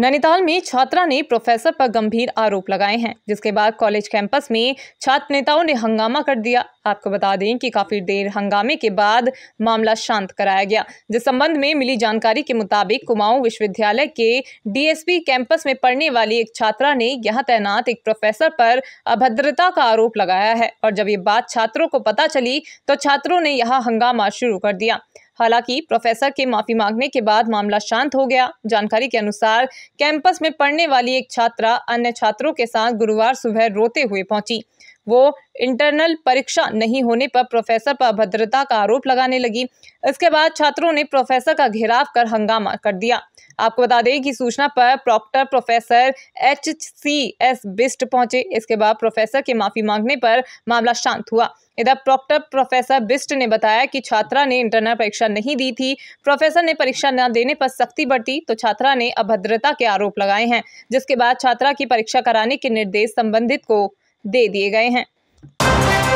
नैनीताल में छात्रा ने प्रोफेसर पर गंभीर आरोप लगाए हैं जिसके बाद कॉलेज कैंपस में छात्र नेताओं ने हंगामा कर दिया आपको बता दें कि काफी देर हंगामे के बाद मामला शांत कराया गया जिस संबंध में मिली जानकारी के मुताबिक कुमाऊं विश्वविद्यालय के डीएसपी कैंपस में पढ़ने वाली एक छात्रा ने यहाँ तैनात एक प्रोफेसर पर अभद्रता का आरोप लगाया है और जब ये बात छात्रों को पता चली तो छात्रों ने यहाँ हंगामा शुरू कर दिया हालांकि प्रोफेसर के माफी मांगने के बाद मामला शांत हो गया जानकारी के अनुसार कैंपस में पढ़ने वाली एक छात्रा अन्य छात्रों के साथ गुरुवार सुबह रोते हुए पहुंची वो इंटरनल परीक्षा नहीं होने पर प्रोफेसर पर अभद्रता का आरोप लगाने लगी इसके बाद छात्रों ने प्रोफेसर का घेराव कर हंगामा कर दिया आपको बता दें कि सूचना पर proctor professor H C S Bisht पहुंचे इसके बाद प्रोफेसर के माफी मांगने पर मामला शांत हुआ इधर प्रॉक्टर प्रोफेसर बिस्ट ने बताया कि छात्रा ने इंटरनल परीक्षा नहीं दी थी प्रोफेसर ने परीक्षा न देने पर सख्ती बरती तो छात्रा ने अभद्रता के आरोप लगाए हैं जिसके बाद छात्रा की परीक्षा कराने के निर्देश संबंधित को दे दिए गए हैं